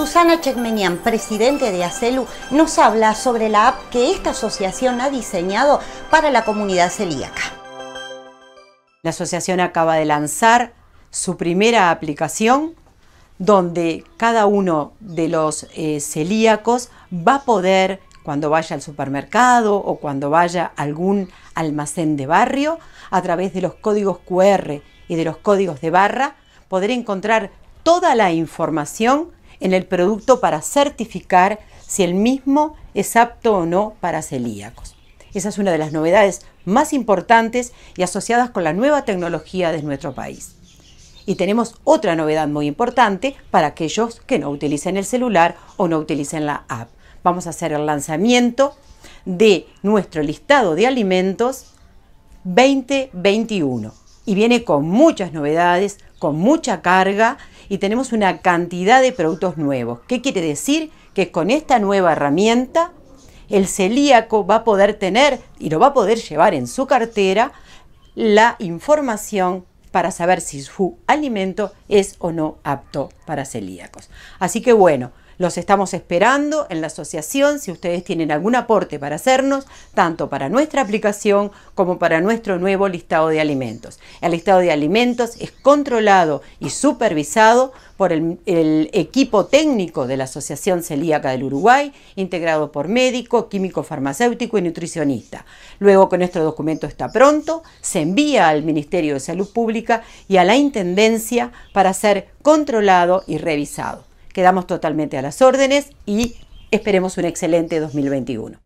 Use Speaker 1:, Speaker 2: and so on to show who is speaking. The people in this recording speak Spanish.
Speaker 1: Susana Chekmenian, presidente de ACELU, nos habla sobre la app que esta asociación ha diseñado para la comunidad celíaca. La asociación
Speaker 2: acaba de lanzar su primera aplicación donde cada uno de los eh, celíacos va a poder, cuando vaya al supermercado o cuando vaya a algún almacén de barrio, a través de los códigos QR y de los códigos de barra, poder encontrar toda la información en el producto para certificar si el mismo es apto o no para celíacos. Esa es una de las novedades más importantes y asociadas con la nueva tecnología de nuestro país. Y tenemos otra novedad muy importante para aquellos que no utilicen el celular o no utilicen la app. Vamos a hacer el lanzamiento de nuestro listado de alimentos 2021 y viene con muchas novedades, con mucha carga y tenemos una cantidad de productos nuevos. ¿Qué quiere decir? Que con esta nueva herramienta el celíaco va a poder tener y lo va a poder llevar en su cartera la información para saber si su alimento es o no apto para celíacos. Así que bueno, los estamos esperando en la asociación si ustedes tienen algún aporte para hacernos, tanto para nuestra aplicación como para nuestro nuevo listado de alimentos. El listado de alimentos es controlado y supervisado por el, equipo técnico de la Asociación Celíaca del Uruguay, integrado por médico, químico farmacéutico y nutricionista. Luego que nuestro documento está pronto, se envía al Ministerio de Salud Pública y a la Intendencia para ser controlado y revisado. Quedamos totalmente a las órdenes y esperemos un excelente 2021.